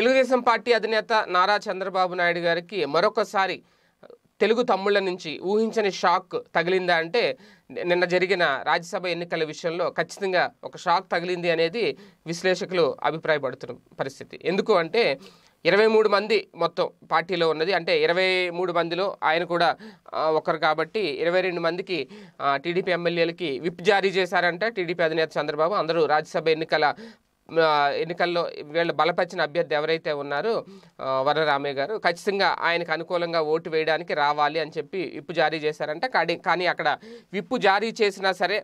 Telugu Desam party అధినేత నారా చంద్రబాబు నాయుడు గారికి మరొకసారి తెలుగు తమ్ముళ్ళ నుంచి ఊహించని షాక్ తగిలిందా అంటే నిన్న జరిగిన రాజ్యసభ ఎన్నికల విషయంలో ఖచ్చితంగా ఒక షాక్ తగిలింది అనేది విశ్లేషకులు అభిప్రాయపడుతున్న పరిస్థితి ఎందుకు అంటే ఇరవై మూడు మంది మొత్తం పార్టీలో ఉన్నది అంటే ఇరవై మూడు మందిలో ఆయన కూడా ఒకరు కాబట్టి ఇరవై రెండు మందికి టీడీపీ ఎమ్మెల్యేలకి విప్ జారీ చేశారంటే టీడీపీ అధినేత చంద్రబాబు అందరూ రాజ్యసభ ఎన్నికల ఎన్నికల్లో వీళ్ళు బలపరిచిన అభ్యర్థి ఎవరైతే ఉన్నారో వరరామయ్య గారు ఖచ్చితంగా ఆయనకు అనుకూలంగా ఓటు వేయడానికి రావాలి అని చెప్పి విప్పు జారీ చేశారంట కానీ కానీ అక్కడ విప్పు జారీ చేసినా సరే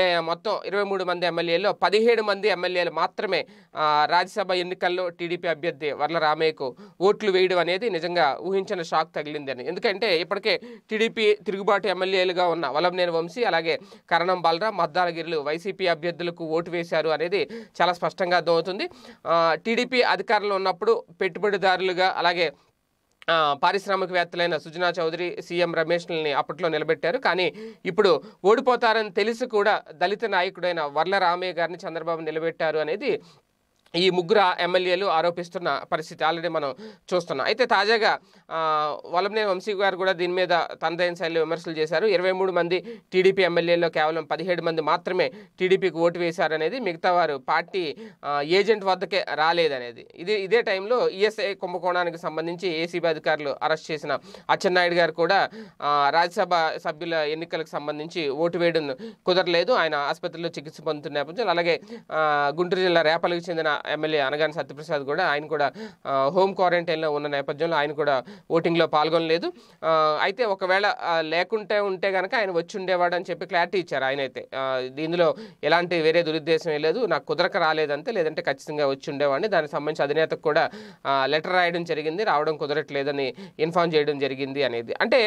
ఏ మొత్తం ఇరవై మూడు మంది ఎమ్మెల్యేలు పదిహేడు మంది ఎమ్మెల్యేలు మాత్రమే రాజ్యసభ ఎన్నికల్లో టీడీపీ అభ్యర్థి వరలరామయ్యకు ఓట్లు వేయడం అనేది నిజంగా ఊహించిన షాక్ తగిలిందని ఎందుకంటే ఇప్పటికే టీడీపీ తిరుగుబాటు ఎమ్మెల్యేలుగా ఉన్న వలంనేని వంశీ అలాగే కరణం బలరా మద్దాలగిరిలు వైసీపీ అభ్యర్థులకు ఓటు వేశారు అనేది చాలా స్పష్టంగా కీలకంగా అర్థమవుతుంది టీడీపీ అధికారంలో ఉన్నప్పుడు పెట్టుబడిదారులుగా అలాగే పారిశ్రామికవేత్తలైన సుజనా చౌదరి సీఎం రమేష్ని అప్పట్లో నిలబెట్టారు కానీ ఇప్పుడు ఓడిపోతారని తెలిసి కూడా దళిత నాయకుడైన వర్ల రామయ్య గారిని చంద్రబాబు నిలబెట్టారు అనేది ఈ ముగ్గురు ఎమ్మెల్యేలు ఆరోపిస్తున్న పరిస్థితి ఆల్రెడీ మనం చూస్తున్నాం అయితే తాజాగా వలంనే వంశీ గారు కూడా దీని మీద తనదైన శైలి విమర్శలు చేశారు ఇరవై మంది టీడీపీ ఎమ్మెల్యేల్లో కేవలం పదిహేడు మంది మాత్రమే టీడీపీకి ఓటు వేశారనేది మిగతా వారు పార్టీ ఏజెంట్ వద్దకే రాలేదనేది ఇదే ఇదే టైంలో ఈఎస్ఐ కుంభకోణానికి సంబంధించి ఏసీబీ అధికారులు అరెస్ట్ చేసిన అచ్చెన్నాయుడు గారు కూడా రాజ్యసభ సభ్యుల ఎన్నికలకు సంబంధించి ఓటు వేయడం కుదరలేదు ఆయన ఆసుపత్రిలో చికిత్స పొందుతున్న నేపథ్యంలో అలాగే గుంటూరు జిల్లా రేపలకు చెందిన ఎమ్మెల్యే అనగాని సత్యప్రసాద్ కూడా ఆయన కూడా హోమ్ క్వారంటైన్లో ఉన్న నేపథ్యంలో ఆయన కూడా ఓటింగ్లో పాల్గొనలేదు అయితే ఒకవేళ లేకుంటే ఉంటే కనుక ఆయన వచ్చి ఉండేవాడు అని చెప్పి క్లారిటీ ఇచ్చారు ఆయన అయితే దీనిలో ఎలాంటి వేరే దురుద్దేశం లేదు నాకు కుదరక రాలేదంతే లేదంటే ఖచ్చితంగా వచ్చి ఉండేవాడిని దానికి సంబంధించి అధినేతకు కూడా లెటర్ రాయడం జరిగింది రావడం కుదరట్లేదని ఇన్ఫామ్ చేయడం జరిగింది అనేది అంటే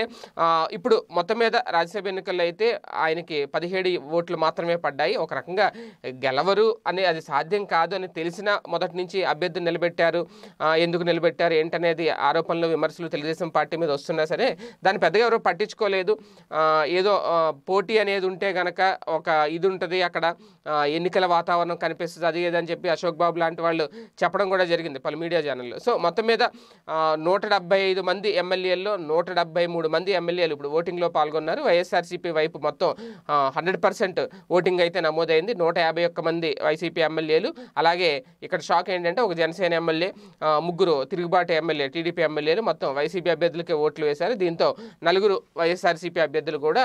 ఇప్పుడు మొత్తం మీద రాజ్యసభ ఎన్నికల్లో అయితే ఆయనకి పదిహేడు ఓట్లు మాత్రమే పడ్డాయి ఒక రకంగా గెలవరు అని అది సాధ్యం కాదు అని తెలిసిన చేసిన మొదటి నుంచి అభ్యర్థిని నిలబెట్టారు ఎందుకు నిలబెట్టారు ఏంటనేది ఆరోపణలు విమర్శలు తెలుగుదేశం పార్టీ మీద వస్తున్నా సరే దాన్ని పెద్దగా ఎవరు పట్టించుకోలేదు ఏదో పోటీ అనేది ఉంటే గనక ఒక ఇది ఉంటుంది అక్కడ ఎన్నికల వాతావరణం కనిపిస్తుంది అది ఏదని చెప్పి అశోక్ బాబు లాంటి వాళ్ళు చెప్పడం కూడా జరిగింది పలు మీడియా ఛానల్లో సో మొత్తం మీద నూట మంది ఎమ్మెల్యేల్లో నూట మంది ఎమ్మెల్యేలు ఇప్పుడు ఓటింగ్లో పాల్గొన్నారు వైఎస్ఆర్సీపీ వైపు మొత్తం హండ్రెడ్ ఓటింగ్ అయితే నమోదైంది నూట మంది వైసీపీ ఎమ్మెల్యేలు అలాగే ఇక్కడ షాక్ ఏంటంటే ఒక జనసేన ఎమ్మెల్యే ముగ్గురు తిరుగుబాటు ఎమ్మెల్యే టీడీపీ ఎమ్మెల్యేలు మొత్తం వైసీపీ అభ్యర్థులకే ఓట్లు వేశారు దీంతో నలుగురు వైఎస్ఆర్సీపీ అభ్యర్థులు కూడా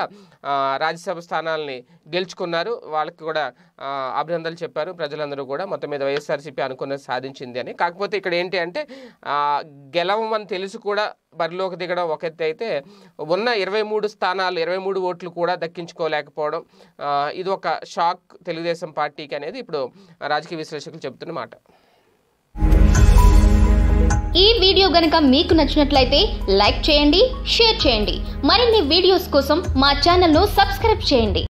రాజ్యసభ స్థానాలని గెలుచుకున్నారు వాళ్ళకి కూడా అభినందనలు చెప్పారు ప్రజలందరూ కూడా మొత్తం మీద వైఎస్ఆర్సీపీ అనుకున్నది సాధించింది అని కాకపోతే ఇక్కడ ఏంటి అంటే గెలవమని తెలుసు కూడా బరిలోకి దిగడం ఒక ఎత్తు అయితే ఉన్న ఇరవై మూడు స్థానాలు ఇరవై మూడు ఓట్లు కూడా దక్కించుకోలేకపోవడం ఇది ఒక షాక్ తెలుగుదేశం పార్టీకి అనేది ఇప్పుడు రాజకీయ విశ్లేషకులు చెబుతున్న మాట ఈ వీడియో గనక మీకు నచ్చినట్లయితే లైక్ చేయండి షేర్ చేయండి మరిన్ని వీడియోస్ కోసం మా ను సబ్స్క్రైబ్ చేయండి